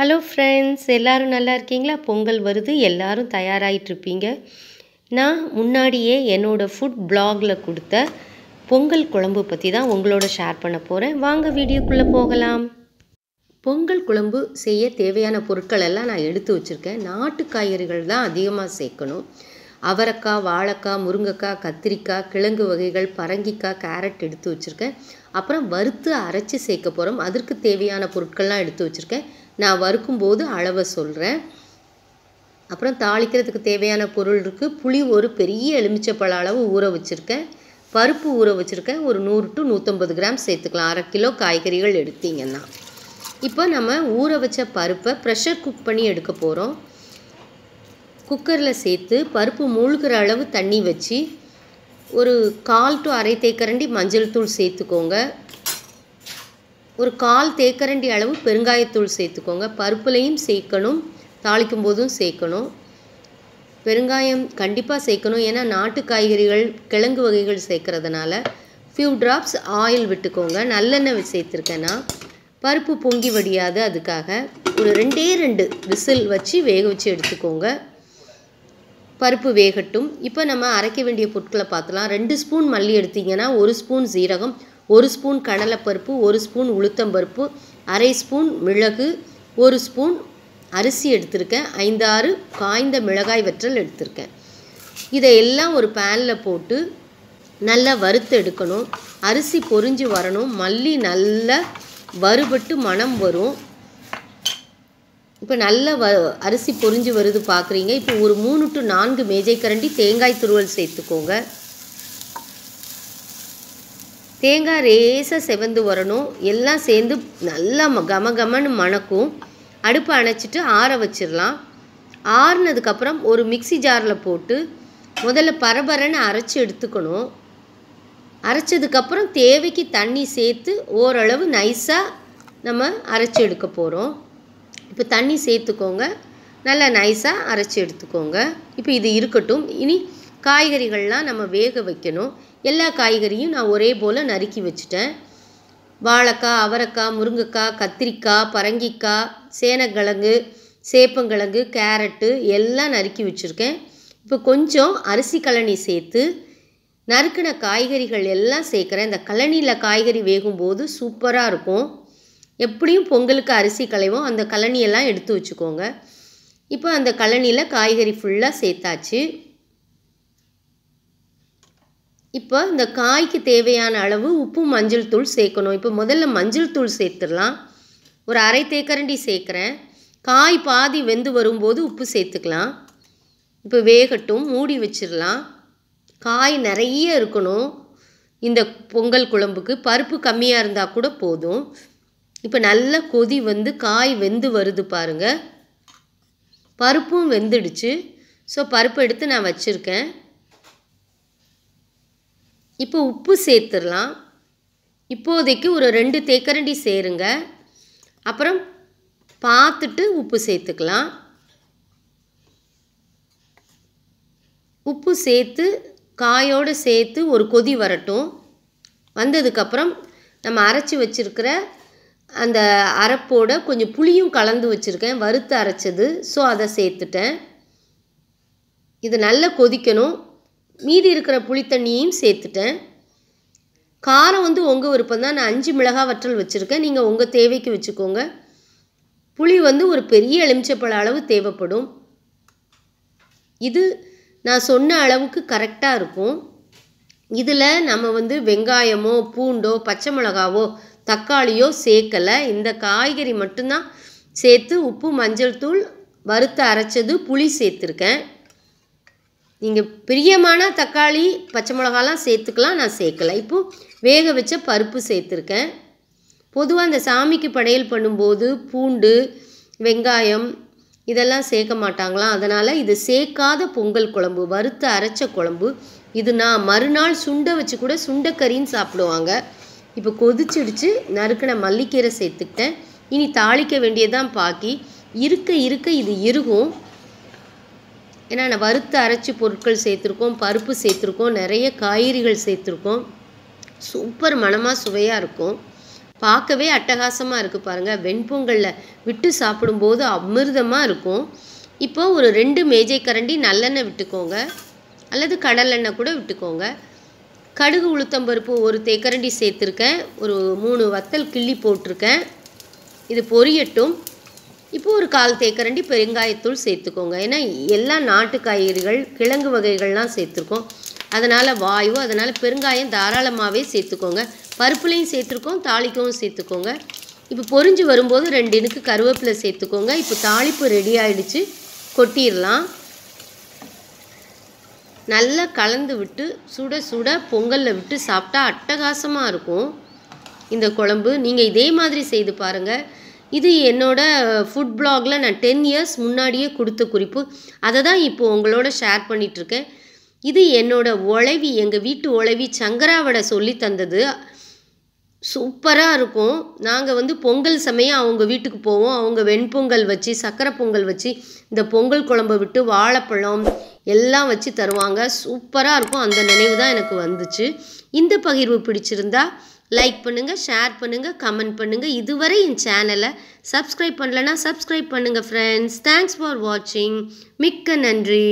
hello friends எல்லோரும் நல்லா இருக்கீங்களா பொங்கல் வருது எல்லோரும் தயாராகிட்டுருப்பீங்க நான் முன்னாடியே என்னோடய ஃபுட் பிளாகில் கொடுத்த பொங்கல் குழம்பு பற்றி தான் உங்களோட ஷேர் பண்ண போகிறேன் வாங்க வீடியோக்குள்ளே போகலாம் பொங்கல் குழம்பு செய்ய தேவையான பொருட்கள் எல்லாம் நான் எடுத்து வச்சுருக்கேன் நாட்டு காய்கறிகள் தான் அதிகமாக சேர்க்கணும் அவரக்காய் வாழைக்காய் முருங்கைக்காய் கத்திரிக்காய் கிழங்கு வகைகள் பரங்கிக்காய் கேரட் எடுத்து வச்சுருக்கேன் அப்புறம் வறுத்து அரைச்சி சேர்க்க போகிறோம் அதற்கு தேவையான பொருட்கள்லாம் எடுத்து வச்சுருக்கேன் நான் வறுக்கும்போது அளவை சொல்கிறேன் அப்புறம் தாளிக்கிறதுக்கு தேவையான பொருள் இருக்குது புளி ஒரு பெரிய எலுமிச்சப்பழ அளவு ஊற வச்சுருக்கேன் பருப்பு ஊற வச்சுருக்கேன் ஒரு நூறு டு நூற்றம்பது கிராம் சேர்த்துக்கலாம் அரை கிலோ காய்கறிகள் எடுத்தீங்கன்னா இப்போ நம்ம ஊற வச்ச பருப்பை ப்ரெஷர் குக் பண்ணி எடுக்க போகிறோம் குக்கரில் சேர்த்து பருப்பு மூழ்கிற அளவு தண்ணி வச்சு ஒரு கால் டு அரை தேக்கரண்டி மஞ்சள் தூள் சேர்த்துக்கோங்க ஒரு கால் தேக்கரண்டி அளவு பெருங்காயத்தூள் சேர்த்துக்கோங்க பருப்புலையும் சேர்க்கணும் தாளிக்கும் போதும் சேர்க்கணும் பெருங்காயம் கண்டிப்பாக சேர்க்கணும் ஏன்னா நாட்டு காய்கறிகள் கிழங்கு வகைகள் சேர்க்கறதுனால ஃபியூ ட்ராப்ஸ் ஆயில் விட்டுக்கோங்க நல்லெண்ணெய் சேர்த்துருக்கேன்னா பருப்பு பொங்கி வடியாது அதுக்காக ஒரு ரெண்டே ரெண்டு விசில் வச்சு வேக வச்சு எடுத்துக்கோங்க பருப்பு வேகட்டும் இப்போ நம்ம அரைக்க வேண்டிய பொருட்களை பார்த்துலாம் ரெண்டு ஸ்பூன் மல்லி எடுத்திங்கன்னா ஒரு ஸ்பூன் சீரகம் ஒரு ஸ்பூன் கடலைப்பருப்பு ஒரு ஸ்பூன் உளுத்தம்பருப்பு அரை ஸ்பூன் மிளகு ஒரு ஸ்பூன் அரிசி எடுத்திருக்கேன் ஐந்தாறு காய்ந்த மிளகாய் வற்றல் எடுத்திருக்கேன் இதை எல்லாம் ஒரு பேனில் போட்டு நல்லா வறுத்து எடுக்கணும் அரிசி பொறிஞ்சு வரணும் மல்லி நல்லா வறுபட்டு மனம் வரும் இப்போ நல்ல வ அரிசி பொறிஞ்சு வருது பார்க்குறீங்க இப்போ ஒரு மூணு டு நான்கு மேஜை கரண்டி தேங்காய் துருவல் சேர்த்துக்கோங்க தேங்காய் ரேசாக செவந்து வரணும் எல்லாம் சேர்ந்து நல்லா கம கமன்னு மணக்கும் அடுப்பை அணைச்சிட்டு ஆற வச்சிடலாம் ஆறுனதுக்கப்புறம் ஒரு மிக்சி ஜாரில் போட்டு முதல்ல பரபரன்னு அரைச்சி எடுத்துக்கணும் அரைச்சதுக்கப்புறம் தேவைக்கு தண்ணி சேர்த்து ஓரளவு நைஸாக நம்ம அரைச்சி எடுக்க போகிறோம் இப்போ தண்ணி சேர்த்துக்கோங்க நல்லா நைஸாக அரைச்சி எடுத்துக்கோங்க இப்போ இது இருக்கட்டும் இனி காய்கறிகள்லாம் நம்ம வேக வைக்கணும் எல்லா காய்கறியும் நான் ஒரே போல் நறுக்கி வச்சுட்டேன் வாழைக்காய் அவரைக்காய் முருங்கைக்காய் கத்திரிக்காய் பரங்கிக்காய் சேனக்கிழங்கு சேப்பங்கிழங்கு கேரட்டு எல்லாம் நறுக்கி வச்சுருக்கேன் இப்போ கொஞ்சம் அரிசி கழனி சேர்த்து நறுக்கின காய்கறிகள் எல்லாம் சேர்க்குறேன் இந்த கழனியில் காய்கறி வேகும்போது சூப்பராக இருக்கும் எப்படியும் பொங்கலுக்கு அரிசி களைவோம் அந்த கழனியெல்லாம் எடுத்து வச்சுக்கோங்க இப்போ அந்த கழனியில் காய்கறி ஃபுல்லாக சேர்த்தாச்சு இப்போ இந்த காய்க்கு தேவையான அளவு உப்பு மஞ்சள் தூள் சேர்க்கணும் இப்போ முதல்ல மஞ்சள் தூள் சேர்த்துடலாம் ஒரு அரை தேக்கரண்டி சேர்க்குறேன் காய் பாதி வெந்து வரும்போது உப்பு சேர்த்துக்கலாம் இப்போ வேகட்டும் மூடி வச்சிடலாம் காய் நிறைய இருக்கணும் இந்த பொங்கல் குழம்புக்கு பருப்பு கம்மியாக இருந்தால் கூட போதும் இப்போ நல்ல கொதி வந்து காய் வெந்து வருது பாருங்கள் பருப்பும் வெந்துடுச்சு ஸோ பருப்பு எடுத்து நான் வச்சுருக்கேன் இப்போ உப்பு சேர்த்துடலாம் இப்போதைக்கு ஒரு ரெண்டு தேக்கரண்டி சேருங்க அப்புறம் பார்த்துட்டு உப்பு சேர்த்துக்கலாம் உப்பு சேர்த்து காயோடு சேர்த்து ஒரு கொதி வரட்டும் வந்ததுக்கப்புறம் நம்ம அரைச்சி வச்சுருக்கிற அந்த அரைப்போடு கொஞ்சம் புளியும் கலந்து வச்சுருக்கேன் வறுத்து அரைச்சது ஸோ அதை சேர்த்துட்டேன் இது நல்லா கொதிக்கணும் மீதி இருக்கிற புளித்தண்ணியையும் சேர்த்துட்டேன் காரம் வந்து உங்கள் விருப்பம் தான் நான் அஞ்சு மிளகா வற்றல் வச்சுருக்கேன் நீங்கள் உங்கள் தேவைக்கு வச்சுக்கோங்க புளி வந்து ஒரு பெரிய எலுமிச்சப்பழ அளவு தேவைப்படும் இது நான் சொன்ன அளவுக்கு கரெக்டாக இருக்கும் இதில் நம்ம வந்து வெங்காயமோ பூண்டோ பச்சை மிளகாவோ தக்காளியோ சேர்க்கலை இந்த காய்கறி மட்டும்தான் சேர்த்து உப்பு மஞ்சள் தூள் வறுத்து அரைச்சது புளி சேர்த்துருக்கேன் நீங்கள் பிரியமான தக்காளி பச்சை மிளகாலாம் சேர்த்துக்கலாம் நான் சேர்க்கலை இப்போது வேக வச்ச பருப்பு சேர்த்துருக்கேன் பொதுவாக அந்த சாமிக்கு படையல் பண்ணும்போது பூண்டு வெங்காயம் இதெல்லாம் சேர்க்க மாட்டாங்களாம் அதனால் இது சேர்க்காத பொங்கல் குழம்பு வறுத்து அரைச்ச குழம்பு இது நான் மறுநாள் சுண்டை வச்சு கூட சுண்டைக்கறின்னு சாப்பிடுவாங்க இப்போ கொதிச்சிடுச்சு நறுக்கின மல்லிக்கீரை சேர்த்துக்கிட்டேன் இனி தாளிக்க வேண்டியதான் பாக்கி இருக்க இருக்க இது இருகும் ஏன்னா நான் வறுத்த அரைச்சி பொருட்கள் சேர்த்துருக்கோம் பருப்பு சேர்த்துருக்கோம் நிறைய காய்கறிகள் சேர்த்துருக்கோம் சூப்பர் மனமாக சுவையாக இருக்கும் பார்க்கவே அட்டகாசமாக இருக்குது பாருங்கள் வெண்பொங்கலில் விட்டு சாப்பிடும்போது அமிர்தமாக இருக்கும் இப்போ ஒரு ரெண்டு மேஜை கரண்டி நல்லெண்ணெய் விட்டுக்கோங்க அல்லது கடலெண்ணெய் கூட விட்டுக்கோங்க கடுகு உளுத்தம்பருப்பு ஒரு தேக்கரண்டி சேர்த்துருக்கேன் ஒரு மூணு வத்தல் கிள்ளி போட்டிருக்கேன் இது பொரியட்டும் இப்போ ஒரு கால் தேக்கரண்டி பெருங்காயத்தூள் சேர்த்துக்கோங்க ஏன்னா எல்லா நாட்டு காய்கறிகள் கிழங்கு வகைகள்லாம் சேர்த்துருக்கோம் அதனால் வாயு அதனால் பெருங்காயம் தாராளமாகவே சேர்த்துக்கோங்க பருப்புலையும் சேர்த்துருக்கோம் தாளிக்கவும் சேர்த்துக்கோங்க இப்போ பொறிஞ்சு வரும்போது ரெண்டு இனுக்கு கருவேப்பிலை சேர்த்துக்கோங்க இப்போ தாளிப்பு ரெடி ஆகிடுச்சு கொட்டிடலாம் நல்லா கலந்து விட்டு சுட சுட பொங்கலில் விட்டு சாப்பிட்டா அட்டகாசமாக இருக்கும் இந்த குழம்பு நீங்கள் இதே மாதிரி செய்து பாருங்கள் இது என்னோடய ஃபுட் பிளாகில் நான் டென் இயர்ஸ் முன்னாடியே கொடுத்த குறிப்பு அதை தான் இப்போது உங்களோட ஷேர் பண்ணிகிட்ருக்கேன் இது என்னோடய உழவி எங்கள் வீட்டு உழவி சங்கராவடை சொல்லி தந்தது சூப்பராக இருக்கும் நாங்கள் வந்து பொங்கல் சமயம் அவங்க வீட்டுக்கு போவோம் அவங்க வெண்பொங்கல் வச்சு சக்கரை பொங்கல் வச்சு இந்த பொங்கல் குழம்பு விட்டு வாழைப்பழம் எல்லாம் வச்சு தருவாங்க சூப்பராக இருக்கும் அந்த நினைவு தான் எனக்கு வந்துச்சு இந்த பகிர்வு பிடிச்சிருந்தா லைக் பண்ணுங்கள் ஷேர் பண்ணுங்கள் கமெண்ட் பண்ணுங்கள் இதுவரை என் சேனலை சப்ஸ்கிரைப் பண்ணலன்னா சப்ஸ்கிரைப் பண்ணுங்கள் ஃப்ரெண்ட்ஸ் தேங்க்ஸ் ஃபார் வாட்சிங் மிக்க நன்றி